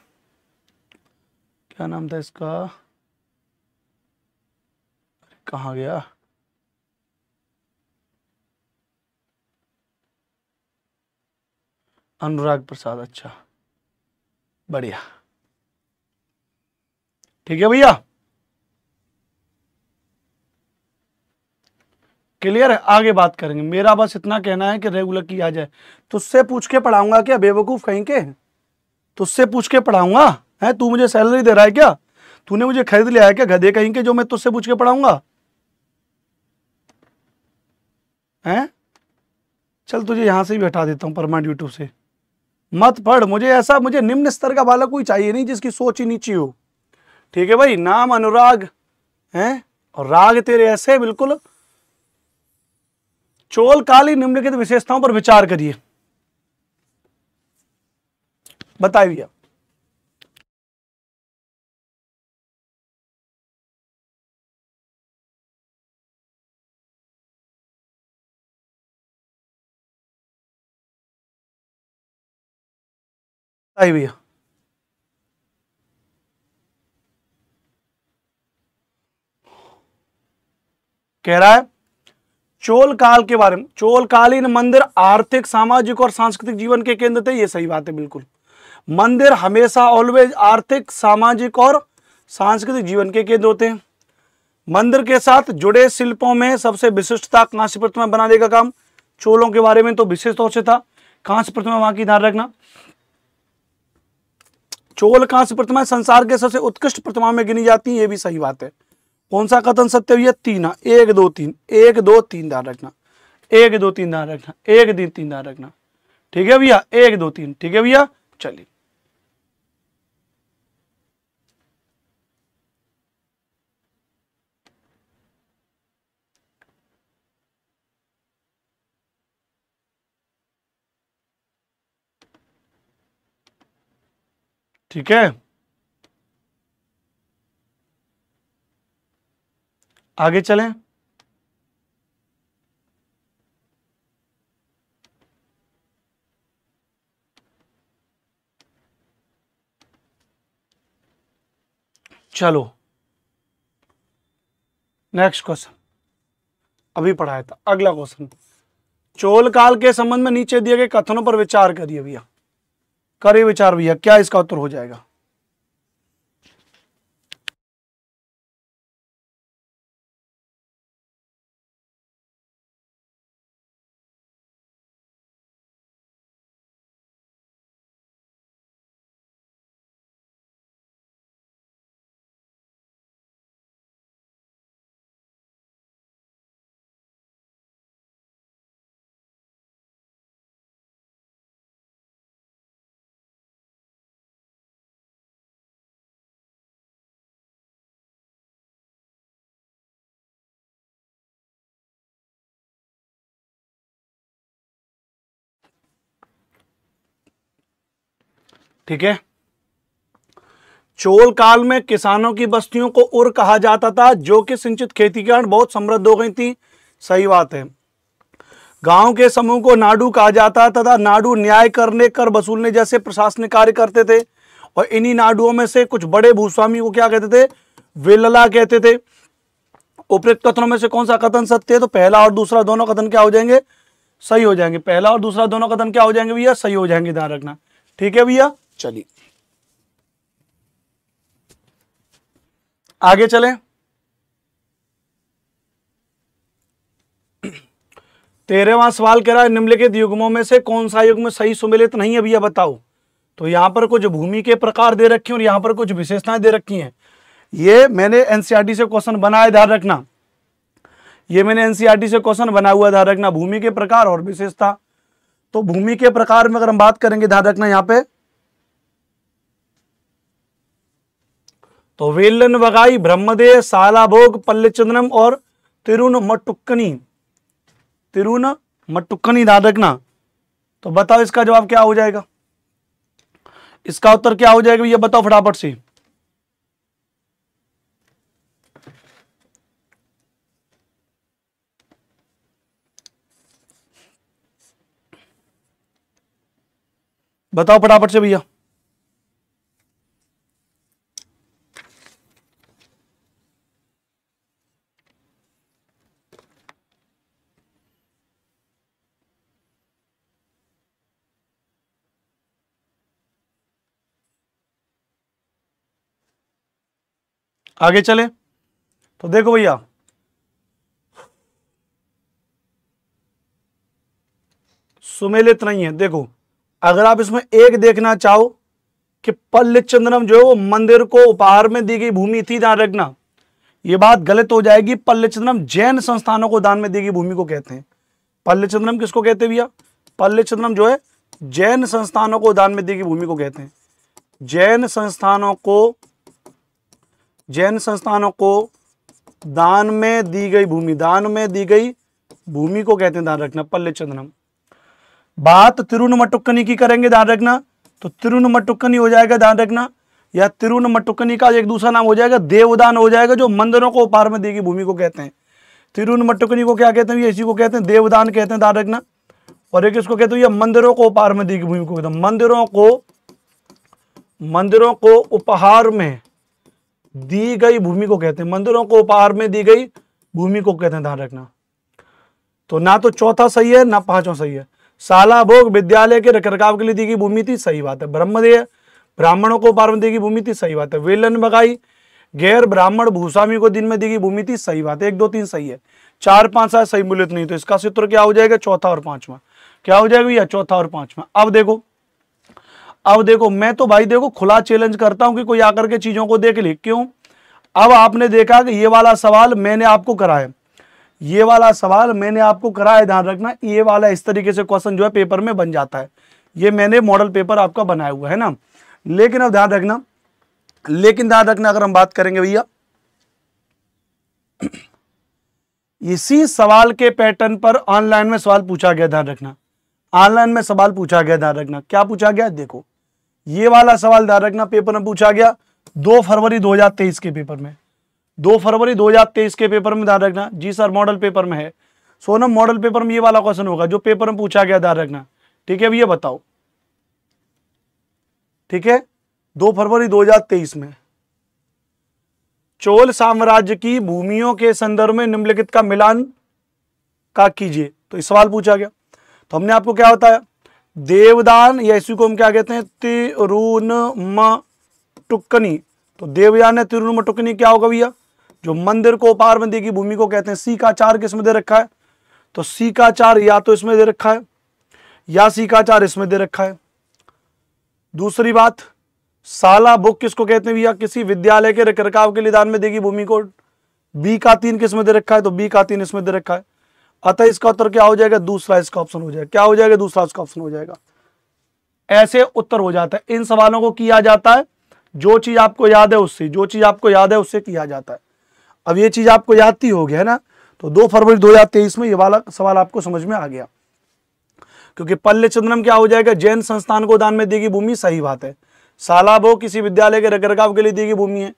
क्या नाम था इसका कहा गया अनुराग प्रसाद अच्छा बढ़िया ठीक है भैया क्लियर है आगे बात करेंगे मेरा बस इतना कहना है कि रेगुलर किया आ जाए तुझसे पूछ के पढ़ाऊंगा क्या बेवकूफ कहीं के तुझसे पूछ के पढ़ाऊंगा है तू मुझे सैलरी दे रहा है क्या तूने मुझे खरीद लिया है क्या गधे कहीं के जो मैं तुझसे पूछ के पढ़ाऊंगा है चल तुझे यहां से भी हटा देता हूं परमानेंट यूट्यूब से मत पढ़ मुझे ऐसा मुझे निम्न स्तर का बालक कोई चाहिए नहीं जिसकी सोच ही नीची हो ठीक है भाई नाम अनुराग है और राग तेरे ऐसे बिल्कुल चोल काली निम्नलिखित विशेषताओं पर विचार करिए बताइए भैया कह रहा है चोल काल के बारे में चोल कालीन मंदिर आर्थिक सामाजिक और सांस्कृतिक जीवन के केंद्र थे ये सही बात है बिल्कुल मंदिर हमेशा ऑलवेज आर्थिक सामाजिक और सांस्कृतिक जीवन के केंद्र होते हैं मंदिर के साथ जुड़े शिल्पों में सबसे विशिष्टता कांस्य प्रतिमा बनाने का काम चोलों के बारे में तो विशेष तौर से था कांस्य प्रतिमा वहां की ध्यान रखना चोल कांस्य प्रतिमा संसार के सबसे उत्कृष्ट प्रतिमा में गिनी जाती है यह भी सही बात है कौन सा कथन सत्य भैया तीन एक दो तीन एक दो तीन ध्यान रखना एक दो तीन ध्यान रखना एक दिन तीन ध्यान रखना ठीक है भैया एक दो तीन ठीक है भैया चलिए ठीक है आगे चलें चलो नेक्स्ट क्वेश्चन अभी पढ़ाया था अगला क्वेश्चन चोल काल के संबंध में नीचे दिए गए कथनों पर विचार करिए भैया करे विचार भैया क्या इसका उत्तर हो जाएगा ठीक है चोल काल में किसानों की बस्तियों को उर कहा जाता था जो कि सिंचित खेती के कारण बहुत समृद्ध हो गई थी सही बात है गांव के समूह को नाडू कहा जाता तथा नाडू न्याय करने कर वसूलने जैसे प्रशासनिक कार्य करते थे और इन्हीं नाडुओं में से कुछ बड़े भूस्वामी को क्या कहते थे वेलला कहते थे उपरोक्त कथनों में से कौन सा कथन सत्य है तो पहला और दूसरा दोनों कथन क्या हो जाएंगे सही हो जाएंगे पहला और दूसरा दोनों कथन क्या हो जाएंगे भैया सही हो जाएंगे ध्यान रखना ठीक है भैया चलिए आगे चले तेरहवा सवाल कह रहा है निम्नलिखित युग्मों में से कौन सा युग्म सही सुमिलित नहीं है भैया बताओ तो यहां पर कुछ भूमि के प्रकार दे रखे हैं और यहां पर कुछ विशेषताएं दे रखी हैं ये मैंने एनसीईआरटी से क्वेश्चन बनाया ध्यान रखना ये मैंने एनसीईआरटी से क्वेश्चन बना हुआ ध्यान रखना भूमि के प्रकार और विशेषता तो भूमि के प्रकार में अगर हम बात करेंगे ध्यान रखना यहाँ पे तो वेलन वगाई ब्रह्मदेव सालाभोग पल्लचंद्रम और तिरुन मटुक्कनी तिरुन मटुक्कनी याद रखना तो बताओ इसका जवाब क्या हो जाएगा इसका उत्तर क्या हो जाएगा ये बताओ फटाफट से बताओ फटाफट से भैया आगे चले तो देखो भैया सुमेलित नहीं है देखो अगर आप इसमें एक देखना चाहो कि पल्ल चंद्रम जो है वो मंदिर को उपहार में दी गई भूमि थी ध्यान रखना ये बात गलत हो जाएगी पल्ल चंद्रम जैन संस्थानों को दान में दी गई भूमि को कहते हैं पल्ल चंद्रम किसको कहते हैं भैया पल्ल चंद्रम जो है जैन संस्थानों को दान में दी गई भूमि को कहते हैं जैन संस्थानों को जैन संस्थानों को दान में दी गई भूमि दान में दी गई भूमि को कहते हैं दान रखना पल्ले चंद्रम बात तिरुन मटुक्कनी की करेंगे दान रखना तो तिरुन मटुक्कनी हो जाएगा दान रखना या तिरुन मटुक्कनी का एक दूसरा नाम हो जाएगा देवदान हो जाएगा जो मंदिरों को उपहार में दी गई भूमि को कहते हैं तिरुन मटुक्कनी को क्या कहते हैं इसी को कहते हैं देवदान कहते हैं दान रखना और एक इसको कहते हैं ये मंदिरों को उपहार में दी गई भूमि को कहते हैं मंदिरों को मंदिरों को उपहार में दी गई भूमि को कहते हैं मंदिरों को उपहार में दी गई भूमि को कहते हैं ध्यान रखना तो ना तो चौथा सही है ना पांचवा सही है साला भोग विद्यालय के रखरखाव के लिए दी गई भूमि थी सही बात है ब्रह्मदेय ब्राह्मणों को उपहार में दी गई भूमि थी सही बात है वेलन बगाई गैर ब्राह्मण भूस्वामी को दिन में दी गई भूमि थी सही बात है एक दो तीन सही है चार पांच सात सही मूल्य तो नहीं तो इसका सूत्र क्या हो जाएगा चौथा और पांचवा क्या हो जाएगा भैया चौथा और पांचवा अब देखो अब देखो मैं तो भाई देखो खुला चैलेंज करता हूं कि कोई आकर के चीजों को देख ले क्यों अब आपने देखा कि ये वाला सवाल मैंने आपको कराया ये वाला सवाल मैंने आपको कराया ध्यान रखना ये वाला इस तरीके से क्वेश्चन जो है पेपर में बन जाता है ये मैंने मॉडल पेपर आपका बनाया हुआ है ना लेकिन अब ध्यान रखना लेकिन ध्यान रखना अगर हम बात करेंगे भैया इसी सवाल के पैटर्न पर ऑनलाइन में सवाल पूछा गया ध्यान रखना ऑनलाइन में सवाल पूछा गया ध्यान रखना क्या पूछा गया देखो ये वाला सवाल ध्यान रखना पेपर में पूछा गया दो फरवरी 2023 के पेपर में दो फरवरी 2023 के पेपर में ध्यान रखना जी सर मॉडल पेपर में है सोनम मॉडल पेपर में ये वाला क्वेश्चन होगा जो पेपर में पूछा गया ध्यान रखना ठीक है अब ये बताओ ठीक है दो फरवरी 2023 में चोल साम्राज्य की भूमियों के संदर्भ में निम्नलिखित का मिलान का कीजिए तो इस सवाल पूछा गया तो हमने आपको क्या बताया देवदान या इसी को हम क्या कहते हैं तिरुन टुक्कनी तो देवदान है तिरुन टुक्कनी क्या होगा भैया जो मंदिर को पार मंदिर की भूमि को कहते हैं सी का चार किसमें दे रखा है तो सी का चार या तो इसमें दे रखा है या सी का चार इसमें दे रखा है दूसरी बात साला बुक किसको कहते हैं भैया किसी विद्यालय के रखरखाव के लिए दान में देगी भूमि को बी का तीन किसमें दे रखा है तो बी का तीन इसमें दे रखा है अतः इसका उत्तर क्या हो जाएगा दूसरा इसका ऑप्शन हो जाएगा क्या हो जाएगा दूसरा इसका ऑप्शन हो जाएगा ऐसे उत्तर हो जाता है इन सवालों को किया जाता है जो चीज आपको याद है उससे जो चीज आपको याद है उससे किया जाता है अब ये चीज आपको याद ही तो हो गया है ना तो दो फरवरी दो हजार तेईस में ये वाला सवाल आपको समझ में आ गया क्योंकि पल्ले चंद्रम क्या हो जाएगा जैन संस्थान को दान में देगी भूमि सही बात है सालाबो किसी विद्यालय के रखरखाव के लिए देगी भूमि है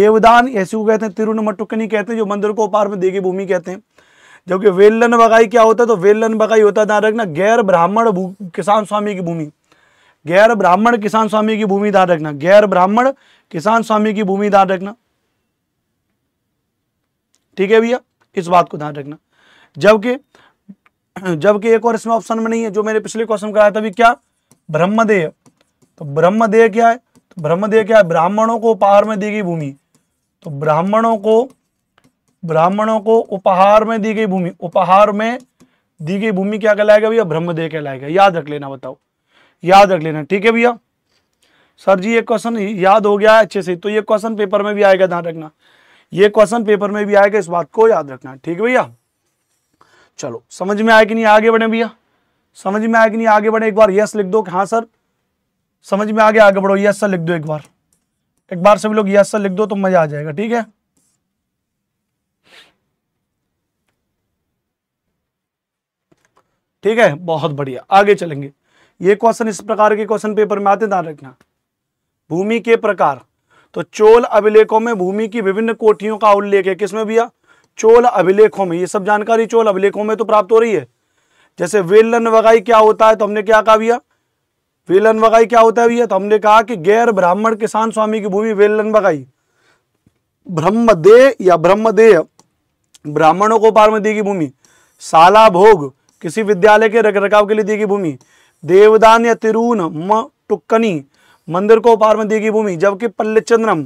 देवदान ऐसी को कहते हैं तिरुनमटुकनी कहते हैं जो मंदिर को उपहार में देगी भूमि कहते हैं जबकि वेल्लन बगाई क्या होता है तो वेल्लन बगाई होता है ध्यान रखना गैर ब्राह्मण किसान स्वामी की भूमि गैर ब्राह्मण किसान स्वामी की भूमि ध्यान रखना गैर ब्राह्मण किसान स्वामी की भूमि ध्यान रखना ठीक है भैया इस बात को ध्यान रखना जबकि जबकि एक और इसमें ऑप्शन में नहीं है जो मैंने पिछले क्वेश्चन कराया था क्या ब्रह्मदेह तो ब्रह्मदेह क्या है तो ब्रह्मदेह क्या है ब्राह्मणों को पार में देगी भूमि तो ब्राह्मणों को ब्राह्मणों को उपहार में दी गई भूमि उपहार में दी गई भूमि क्या कहलाएगा भैया ब्रह्मदेह कहलाएगा याद रख लेना बताओ याद रख लेना ठीक है भैया सर जी ये क्वेश्चन याद हो गया अच्छे से तो ये क्वेश्चन पेपर में भी आएगा ध्यान रखना ये क्वेश्चन पेपर में भी आएगा इस बात को याद रखना ठीक है भैया चलो समझ में आया कि नहीं आगे बढ़े भैया समझ में आया कि नहीं आगे बढ़े एक बार यस लिख दो हाँ सर समझ में आ गया आगे बढ़ो यस सर लिख दो एक बार एक बार सभी लोग यस सर लिख दो तो मजा आ जाएगा ठीक है ठीक है बहुत बढ़िया आगे चलेंगे ये क्वेश्चन इस प्रकार के क्वेश्चन पेपर में आते ध्यान रखना भूमि के प्रकार तो चोल अभिलेखों में भूमि की विभिन्न कोठियों का उल्लेख है किसमें भैया चोल अभिलेखों में ये सब जानकारी चोल अभिलेखों में तो प्राप्त हो रही है जैसे वेलन वगाई क्या होता है तो हमने क्या कहा भैया वेलन वगाई क्या होता है भैया तो हमने कहा कि गैर ब्राह्मण किसान स्वामी की भूमि वेलन वगाई ब्रह्मदेह या ब्रह्मदेह ब्राह्मणों को पार्वती की भूमि साला भोग किसी विद्यालय के रख के लिए दी गई भूमि देवदान या तिरून म टुक्कनी मंदिर को उपहार में दी गई भूमि जबकि पल्लचंद्रम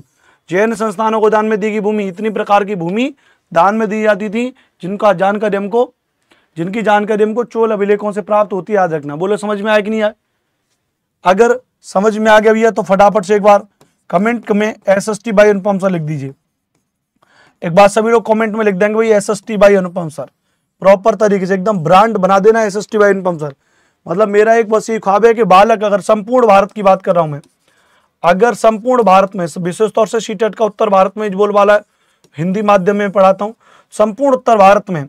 जैन संस्थानों को दान में दी गई भूमि इतनी प्रकार की भूमि दान में दी जाती थी जिनका जानकारी हमको जिनकी जानकारी हमको चोल अभिलेखों से प्राप्त होती याद रखना बोलो समझ में आया कि नहीं आया अगर समझ में आ गया भैया तो फटाफट से एक बार कमेंट में S S T by Anupam sir लिख दीजिए एक बार सभी लोग कमेंट में लिख देंगे भाई S S T by Anupam sir proper तरीके से एकदम ब्रांड बना देना है एस एस टी वाई इनकम सर मतलब मेरा एक बस ये ख्वाब है कि बालक अगर संपूर्ण भारत की बात कर रहा हूँ मैं अगर संपूर्ण भारत में विशेष तौर से सीटेट e का उत्तर भारत में बोल वाला हिंदी माध्यम में पढ़ाता हूँ संपूर्ण उत्तर भारत में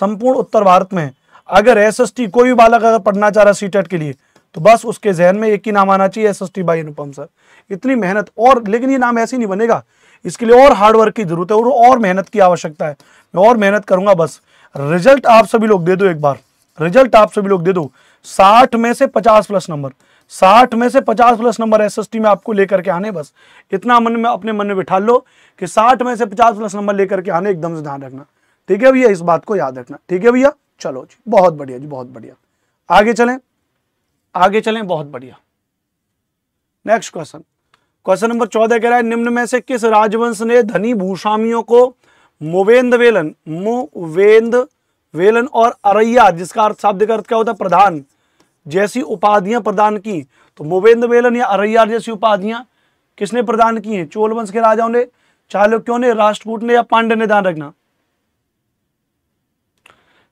संपूर्ण उत्तर भारत में अगर एस एस टी कोई भी बालक अगर पढ़ना चाह रहा है सीटेट e के लिए तो बस उसके जहन में एक ही नाम आना चाहिए S S T by Anupam sir इतनी मेहनत और लेकिन ये नाम ऐसे नहीं बनेगा इसके लिए और हार्डवर्क की जरूरत है और मेहनत की आवश्यकता है मैं और मेहनत करूंगा बस रिजल्ट आप सभी लोग दे दो एक बार रिजल्ट आप सभी लोग दे दो साठ में से पचास प्लस नंबर साठ में से पचास प्लस नंबर एसएसटी में आपको लेकर के आने बस इतना मन में अपने मन में बिठा लो कि साठ में से पचास प्लस नंबर लेकर के आने एकदम से ध्यान रखना ठीक है भैया इस बात को याद रखना ठीक है भैया चलो जी बहुत बढ़िया जी बहुत बढ़िया आगे चलें आगे चलें बहुत बढ़िया नेक्स्ट क्वेश्चन क्वेश्चन नंबर चौदह कह रहा है निम्न में से किस राजवंश ने धनी भूस्वामियों को मोवेंद वेलन मोवेंद वेलन और अरैया जिसका अर्थ शब्द का अर्थ क्या होता है प्रधान जैसी उपाधियां प्रदान की तो मोवेंद वेलन या अरैया जैसी उपाधियां किसने प्रदान की है चोल वंश के राजाओं ने चालुक्यों ने राष्ट्रकूट ने या पांडे ने ध्यान रखना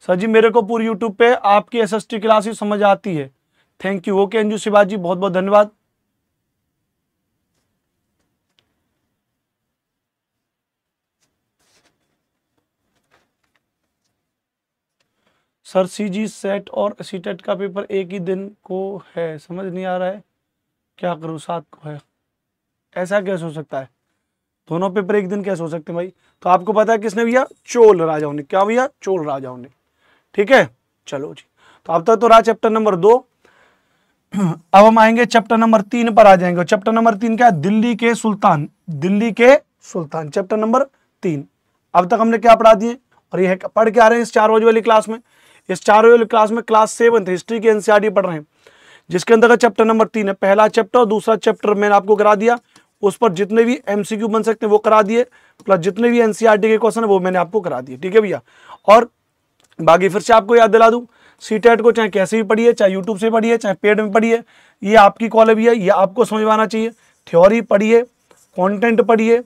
सर जी मेरे को पूरी यूट्यूब पे आपकी एस क्लास ही समझ आती है thank you okay Anju Shivaji बहुत बहुत धन्यवाद सर सी जी सेट और सीटेट e का पेपर एक ही दिन को है समझ नहीं आ रहा है क्या करूँ सात को है ऐसा कैसे हो सकता है दोनों पेपर एक दिन कैसे हो सकते हैं भाई तो आपको पता है किसने भैया चोल राजाओं ने क्या भैया चोल राजाओं ने ठीक है चलो जी तो अब तक तो रहा चैप्टर नंबर दो अब हम आएंगे चैप्टर नंबर तीन पर आ जाएंगे चैप्टर नंबर तीन क्या है दिल्ली के सुल्तान दिल्ली के सुल्तान चैप्टर नंबर तीन अब तक हमने क्या पढ़ा दिए और ये पढ़ के आ रहे हैं इस चार बजे वाली क्लास में इस चारों क्लास में क्लास सेवन हिस्ट्री के एनसीआर पढ़ रहे हैं जिसके अंदर का चैप्टर नंबर तीन है पहला चैप्टर और दूसरा चैप्टर मैंने आपको करा दिया उस पर जितने भी एमसीक्यू बन सकते हैं वो करा दिए प्लस जितने भी एनसीईआरटी e के क्वेश्चन है वो मैंने आपको करा दिए ठीक है भैया और बाकी फिर से आपको याद दिला दू सी टेट को चाहे कैसे भी पढ़िए चाहे यूट्यूब से पढ़िए चाहे पेड में पढ़िए ये आपकी कॉल है भैया ये आपको समझ आना चाहिए थ्योरी पढ़िए कॉन्टेंट पढ़िए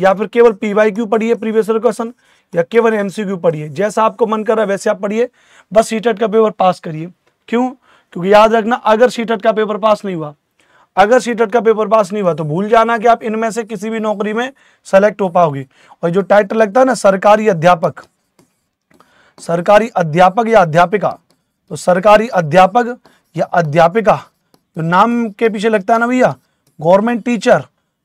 या फिर केवल पी वाई क्यू पढ़िए प्रीवियस क्वेश्चन या केवल एमसीक्यू पढ़िए जैसा आपको मन कर रहा है वैसे आप पढ़िए बस सीटेट का पेपर पास करिए क्यों क्योंकि याद रखना अगर सीटेट का पेपर पास नहीं हुआ अगर सीटेट का पेपर पास नहीं हुआ तो भूल जाना कि आप इनमें से किसी भी नौकरी में सेलेक्ट हो पाओगे और जो टाइटल लगता है ना सरकारी अध्यापक सरकारी अध्यापक या अध्यापिका तो सरकारी अध्यापक या अध्यापिका जो नाम के पीछे लगता है ना भैया गवर्नमेंट टीचर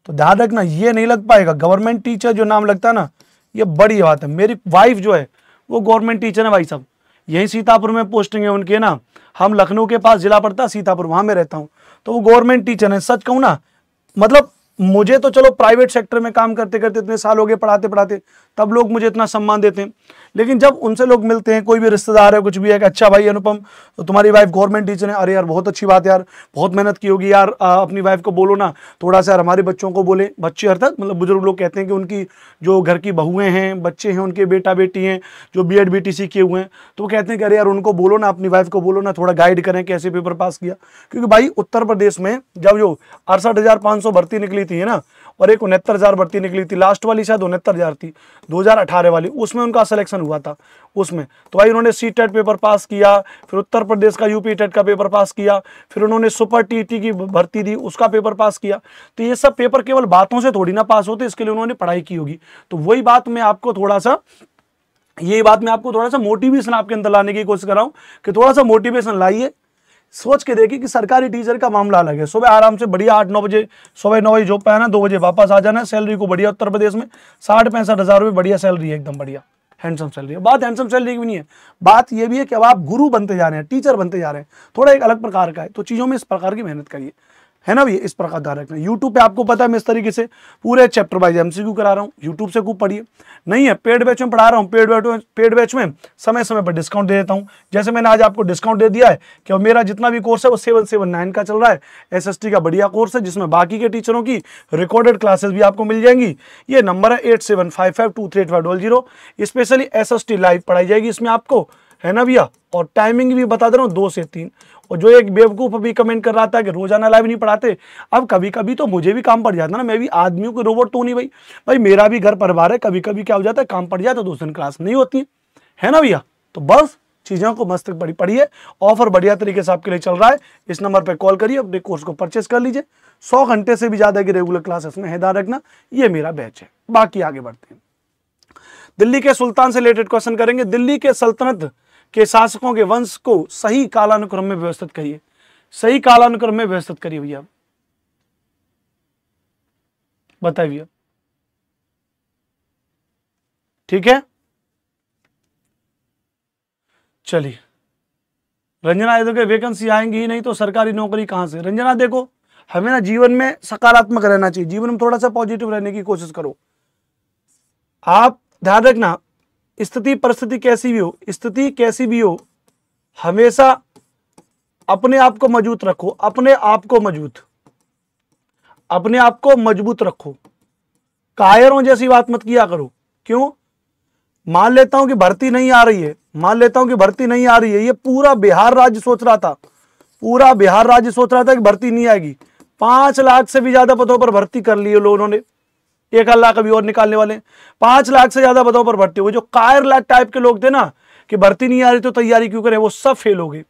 तो ध्यान रखना ये नहीं लग पाएगा गवर्नमेंट टीचर जो नाम लगता है ना ये बड़ी बात है मेरी वाइफ जो है वो गवर्नमेंट टीचर है भाई साहब यही सीतापुर में पोस्टिंग है उनकी ना हम लखनऊ के पास जिला पड़ता है सीतापुर वहां में रहता हूँ तो वो गवर्नमेंट टीचर है सच कहूँ ना मतलब मुझे तो चलो प्राइवेट सेक्टर में काम करते करते इतने साल हो गए पढ़ाते पढ़ाते तब लोग मुझे इतना सम्मान देते हैं लेकिन जब उनसे लोग मिलते हैं कोई भी रिश्तेदार है कुछ भी है कि अच्छा भाई अनुपम तो तुम्हारी वाइफ गवर्नमेंट टीचर है अरे यार बहुत अच्छी बात यार बहुत मेहनत की होगी यार आ, अपनी वाइफ को बोलो ना थोड़ा सा यार हमारे बच्चों को बोले बच्चे अर्थात मतलब बुजुर्ग लोग कहते हैं कि उनकी जो घर की बहुएँ हैं बच्चे हैं उनके बेटा बेटी हैं जो B Ed B T C किए हुए हैं तो वो कहते हैं कि अरे यार उनको बोलो ना अपनी वाइफ को बोलो ना थोड़ा गाइड करें कैसे पेपर पास किया क्योंकि भाई उत्तर प्रदेश में जब जो अड़सठ भर्ती निकली थी ना और एक उनहत्तर हज़ार भर्ती निकली थी लास्ट वाली शायद उनहत्तर हज़ार थी 2018 वाली उसमें उनका सिलेक्शन हुआ था उसमें तो भाई उन्होंने सी टेट पेपर पास किया फिर उत्तर प्रदेश का यूपी टेट का पेपर पास किया फिर उन्होंने सुपर टी e की भर्ती दी उसका पेपर पास किया तो ये सब पेपर केवल बातों से थोड़ी ना पास होते इसके लिए उन्होंने पढ़ाई की होगी तो वही बात मैं आपको थोड़ा सा ये बात मैं आपको थोड़ा सा मोटिवेशन आपके अंदर लाने की कोशिश कर रहा हूँ कि थोड़ा सा मोटिवेशन लाइए सोच के देखिए कि सरकारी टीचर का मामला अलग है सुबह आराम से बढ़िया आठ नौ बजे सुबह नौ बजे जॉब पे आना दो बजे वापस आ जाना सैलरी को बढ़िया उत्तर प्रदेश में साठ पैंसठ हज़ार रुपये बढ़िया सैलरी है एकदम बढ़िया हैंडसम सैलरी है बात हैंडसम सैलरी की भी नहीं है बात यह भी है कि अब आप गुरु बनते जा रहे हैं टीचर बनते जा रहे हैं थोड़ा एक अलग प्रकार का है तो चीज़ों में इस प्रकार की मेहनत करिए है ना भैया इस प्रकार ध्यान रखना यूट्यूब पे आपको पता है मैं इस तरीके से पूरे चैप्टर वाइज एमसीक्यू करा रहा हूँ यूट्यूब से खूब पढ़िए नहीं है पेड बैच में पढ़ा रहा हूँ पेड बैच में पेड बैच में समय समय पर डिस्काउंट दे देता हूँ जैसे मैंने आज आपको डिस्काउंट दे दिया है कि मेरा जितना भी कोर्स है वो सेवन सेवन नाइन का चल रहा है एस का बढ़िया कोर्स है जिसमें बाकी के टीचरों की रिकॉर्डेड क्लासेस भी आपको मिल जाएंगी ये नंबर है eight seven five five two three eight five double zero specially as live पढ़ाई जाएगी इसमें आपको है ना भैया और टाइमिंग भी बता दे रहा हूँ दो से तीन और जो एक बेवकूफ़ अभी कमेंट कर रहा था कि रोजाना लाइव नहीं पढ़ाते अब कभी कभी तो मुझे भी काम पड़ जाता ना मैं भी आदमियों के रोबोट तो नहीं भाई भाई मेरा भी घर परिवार है कभी कभी क्या हो जाता है काम पड़ जाता है तो क्लास नहीं होती है, है ना भैया तो बस चीज़ों को मस्त पड़ी पढ़िए ऑफर बढ़िया तरीके से आपके लिए चल रहा है इस नंबर पर कॉल करिए अपने कोर्स को परचेस कर लीजिए सौ घंटे से भी ज़्यादा की रेगुलर क्लासेस में हैदार रखना ये मेरा बैच है बाकी आगे बढ़ते हैं दिल्ली के सुल्तान से रिलेटेड क्वेश्चन करेंगे दिल्ली के सल्तनत के शासकों के वंश को सही कालानुक्रम में व्यवस्थित करिए सही कालानुक्रम में व्यवस्थित करिए भैया बताइए भैया ठीक है चलिए रंजना यादव के वेकेंसी आएंगी ही नहीं तो सरकारी नौकरी कहां से रंजना देखो हमें ना जीवन में सकारात्मक रहना चाहिए जीवन में थोड़ा सा पॉजिटिव रहने की कोशिश करो आप ध्यान रखना स्थिति परिस्थिति कैसी भी हो स्थिति कैसी भी हो हमेशा अपने आप को मजबूत रखो अपने आप को मजबूत अपने आप को मजबूत रखो कायरों जैसी बात मत किया करो क्यों मान लेता हूं कि भर्ती नहीं आ रही है मान लेता हूं कि भर्ती नहीं आ रही है ये पूरा बिहार राज्य सोच रहा था पूरा बिहार राज्य सोच रहा था कि भर्ती नहीं आएगी पांच लाख से भी ज्यादा पदों पर भर्ती कर लिए लोगों ने एक लाख अभी और निकालने वाले पांच लाख से ज्यादा पदों पर भर्ती हुए जो कायर लाख टाइप के लोग थे ना कि भर्ती नहीं आ रही तो तैयारी क्यों करें वो सब फेल हो गए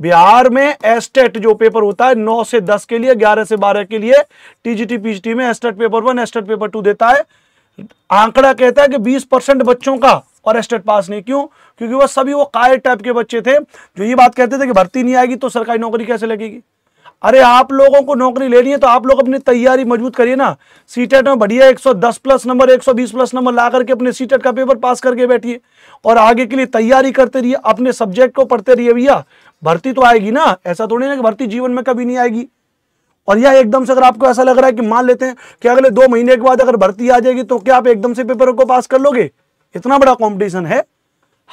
बिहार में एस्टेट जो पेपर होता है नौ से दस के लिए ग्यारह से बारह के लिए टीजीटी पीजीटी में STET paper one STET paper two देता है आंकड़ा कहता है कि बीस परसेंट बच्चों का और एस्टेट पास नहीं क्यों क्योंकि वह सभी वो कायर टाइप के बच्चे थे जो ये बात कहते थे कि भर्ती नहीं आएगी तो सरकारी नौकरी कैसे लगेगी अरे आप लोगों को नौकरी लेनी है तो आप लोग अपनी तैयारी मजबूत करिए ना सीटेट में बढ़िया 110 प्लस नंबर 120 प्लस नंबर ला करके अपने सीटेट का पेपर पास करके बैठिए और आगे के लिए तैयारी करते रहिए अपने सब्जेक्ट को पढ़ते रहिए भैया भर्ती तो आएगी ना ऐसा थोड़ी ना कि भर्ती जीवन में कभी नहीं आएगी और यह एकदम से अगर आपको ऐसा लग रहा है कि मान लेते हैं कि अगले दो महीने के बाद अगर भर्ती आ जाएगी तो क्या आप एकदम से पेपर को पास कर लोगे इतना बड़ा कॉम्पिटिशन है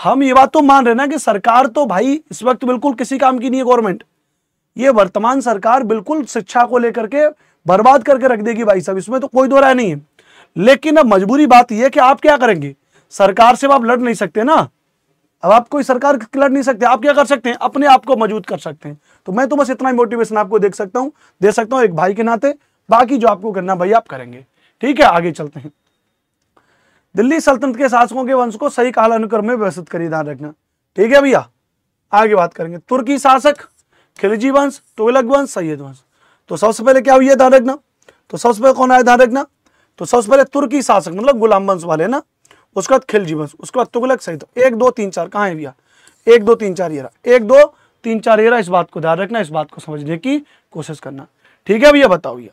हम ये बात तो मान रहे ना कि सरकार तो भाई इस वक्त बिल्कुल किसी काम की नहीं है गवर्नमेंट ये वर्तमान सरकार बिल्कुल शिक्षा को लेकर के बर्बाद करके रख देगी भाई साहब इसमें तो कोई दो राय नहीं है लेकिन अब मजबूरी बात यह कि आप क्या करेंगे सरकार से आप लड़ नहीं सकते ना अब आप कोई सरकार लड़ नहीं सकते आप क्या कर सकते हैं अपने आप को मजबूत कर सकते हैं तो मैं तो बस इतना ही मोटिवेशन आपको देख सकता हूं दे सकता हूं एक भाई के नाते बाकी जो आपको करना भाई आप करेंगे ठीक है आगे चलते हैं दिल्ली सल्तनत के शासकों के वंश को सही कालानुक्रम में व्यवस्थित करी ध्यान रखना ठीक है भैया आगे बात करेंगे तुर्की शासक खिलजी वंश तुगलक वंश सैयद वंश तो सबसे पहले क्या हुई है ध्यान रखना तो सबसे पहले कौन आया ध्यान रखना तो सबसे पहले तुर्की शासक मतलब गुलाम वंश वाले ना उसके बाद खिलजी वंश उसके बाद तुगलक सहित एक दो तीन चार कहाँ है भैया एक दो तीन चार एरा एक दो तीन चार एरा इस बात को ध्यान रखना इस बात को समझने की कोशिश करना ठीक है भैया बताओ भैया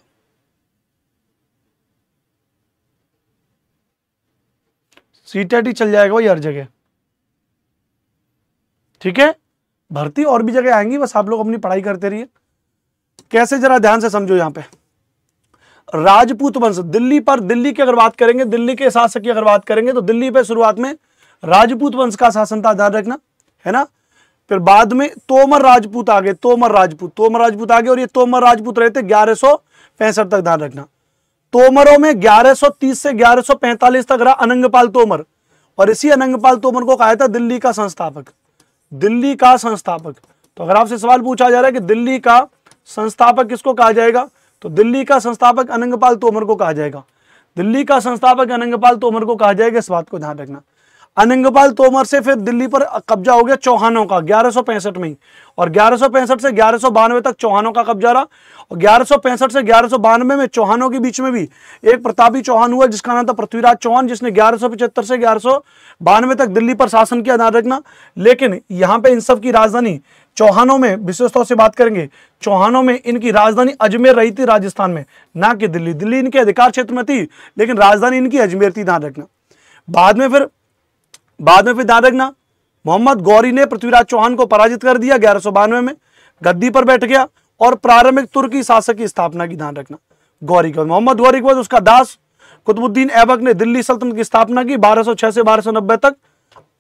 सीटेट ही चल जाएगा भाई हर जगह ठीक है भर्ती और भी जगह आएंगी बस आप लोग अपनी पढ़ाई करते रहिए कैसे जरा ध्यान से समझो यहाँ पे राजपूत वंश दिल्ली पर दिल्ली की अगर बात करेंगे दिल्ली के शासक की अगर बात करेंगे तो दिल्ली पे शुरुआत में राजपूत वंश का शासन था ध्यान रखना है ना फिर बाद में तोमर राजपूत आ गए तोमर राजपूत तोमर राजपूत आ गए और ये तोमर राजपूत रहे थे ग्यारह तक ध्यान रखना तोमरों में 1130 से 1145 तक रहा अनंगपाल तोमर और इसी अनंगपाल तोमर को कहा था दिल्ली का संस्थापक दिल्ली का संस्थापक तो अगर आपसे सवाल पूछा जा रहा है कि दिल्ली का संस्थापक किसको कहा जाएगा तो दिल्ली का संस्थापक अनंगपाल तोमर को कहा जाएगा दिल्ली का संस्थापक अनंगपाल तोमर को कहा जाएगा इस बात को ध्यान रखना अनंगपाल तोमर से फिर दिल्ली पर कब्जा हो गया चौहानों का ग्यारह में और ग्यारह से ग्यारह तक चौहानों का कब्जा रहा और ग्यारह से ग्यारह में चौहानों के बीच में भी एक प्रतापी चौहान हुआ जिसका नाम था पृथ्वीराज चौहान जिसने ग्यारह से ग्यारह तक दिल्ली पर शासन किया ना रखना लेकिन यहाँ पे इन सब की राजधानी चौहानों में विशेष तौर से बात करेंगे चौहानों में इनकी राजधानी अजमेर रही थी राजस्थान में ना कि दिल्ली दिल्ली इनके अधिकार क्षेत्र में थी लेकिन राजधानी इनकी अजमेर थी ध्यान रखना बाद में फिर बाद में फिर ध्यान रखना मोहम्मद गौरी ने पृथ्वीराज चौहान को पराजित कर दिया ग्यारह में गद्दी पर बैठ गया और प्रारंभिक तुर्की शासक की स्थापना की ध्यान रखना गौरी के मोहम्मद गौरी के बाद उसका दास कुतुबुद्दीन ऐबक ने दिल्ली सल्तनत की स्थापना की 1206 से 1290 तक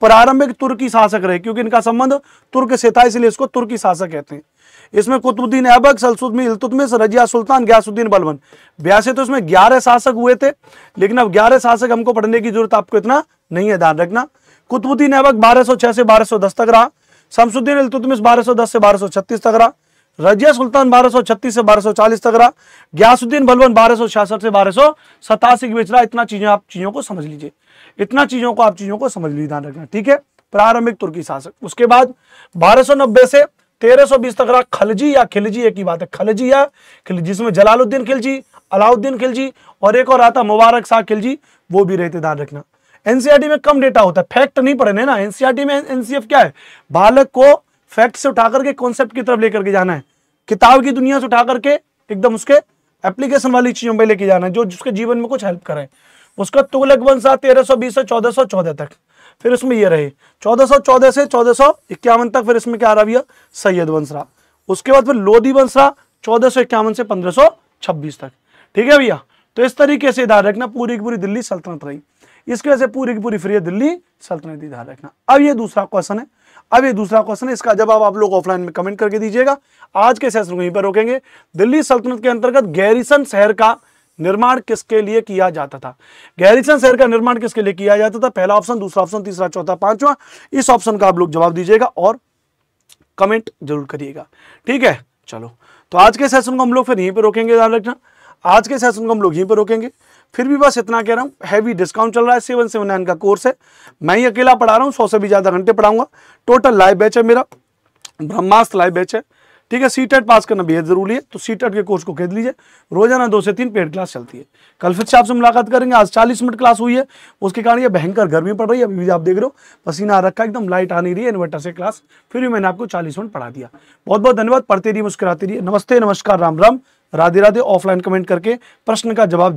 प्रारंभिक तुर्की शासक रहे क्योंकि इनका संबंध तुर्क से था इसलिए इसको तुर्की शासक कहते हैं इसमें कुतुबुद्दीन ऐबक सलसुद्दीन इलतुतमिस रजिया सुल्तान ग्यासुद्दीन बलवन वैसे तो इसमें ग्यारह शासक हुए थे लेकिन अब ग्यारह शासक हमको पढ़ने की जरूरत आपको इतना नहीं है ध्यान रखना कुतुबुद्दीन ऐबक 1206 से 1210 तक रहा शमसुद्दीन सौ 1210 से 1236 तक रहा रजिया सुल्तान 1236 से 1240 तक रहा ग्यासुद्दीन सौ 1266 से बारह के बीच रहा इतना चीजें आप चीजों को समझ लीजिए इतना चीजों को आप चीजों को समझ लीजिए ध्यान रखना ठीक है प्रारंभिक तुर्की शासक उसके बाद नब्बे से बीस तक रहा खलजी या खिलजी एक ही बात है खलजी या खिलजी जिसमें जलालुद्दीन खिलजी अलाउद्दीन खिलजी और एक और आता मुबारक शाह खिलजी वो भी रहते ध्यान रखना एनसीआरटी में कम डेटा होता है फैक्ट नहीं पढ़ने ना एनसीआरटी में एनसीएफ क्या है बालक को फैक्ट से उठा करके कॉन्सेप्ट की तरफ लेकर के जाना है किताब की दुनिया से उठा करके एकदम उसके एप्लीकेशन वाली चीजों पर लेके जाना है जो जिसके जीवन में कुछ हेल्प करे उसका तुगलक वंश सा तेरह सौ बीस चौदह सौ चौदह तक फिर उसमें ये रहे चौदह सौ चौदह से चौदह सौ इक्यावन तक फिर इसमें क्या आ रहा भैया सैयद वंशरा उसके बाद फिर लोधी वंशरा चौदह सौ इक्यावन से पंद्रह सौ छब्बीस तक ठीक है भैया तो इस तरीके से इधर रखना पूरी की पूरी दिल्ली सल्तनत रही इसकी वजह से पूरी की पूरी फ्री है दिल्ली सल्तनत ध्यान रखना अब ये दूसरा क्वेश्चन है अब ये दूसरा क्वेश्चन है इसका जवाब आप लोग ऑफलाइन में कमेंट करके दीजिएगा आज के सेशन को यहीं पर रोकेंगे दिल्ली सल्तनत के अंतर्गत गैरिसन शहर का निर्माण किसके लिए किया जाता था गैरिसन शहर का निर्माण किसके लिए किया जाता था पहला ऑप्शन दूसरा ऑप्शन तीसरा चौथा पांचवा इस ऑप्शन का आप लोग जवाब दीजिएगा और कमेंट जरूर करिएगा ठीक है चलो तो आज के सेशन को हम लोग फिर यहीं पर रोकेंगे ध्यान रखना आज के सेशन को हम लोग यहीं पर रोकेंगे फिर भी बस इतना कह रहा हूँ हैवी डिस्काउंट चल रहा है सेवन सेवन नाइन का कोर्स है मैं ही अकेला पढ़ा रहा हूँ सौ से भी ज़्यादा घंटे पढ़ाऊंगा टोटल लाइव बैच है मेरा ब्रह्मास्त्र लाइव बैच है ठीक है सी टेट पास करना बेहद जरूरी है तो सी टेट e के कोर्स को खेद लीजिए रोजाना दो से तीन पेड क्लास चलती है कल फिर से आपसे मुलाकात करेंगे आज 40 मिनट क्लास हुई है उसके कारण ये भयंकर गर्मी पड़ रही है अभी भी आप देख रहे हो पसीना आ रखा एकदम लाइट आ नहीं रही है इन्वर्टर से क्लास फिर भी मैंने आपको चालीस मिनट पढ़ा दिया बहुत बहुत धन्यवाद पढ़ते रहिए मुस्कुराते रहिए नमस्ते नमस्कार राम राम राधे राधे ऑफलाइन कमेंट करके प्रश्न का जवाब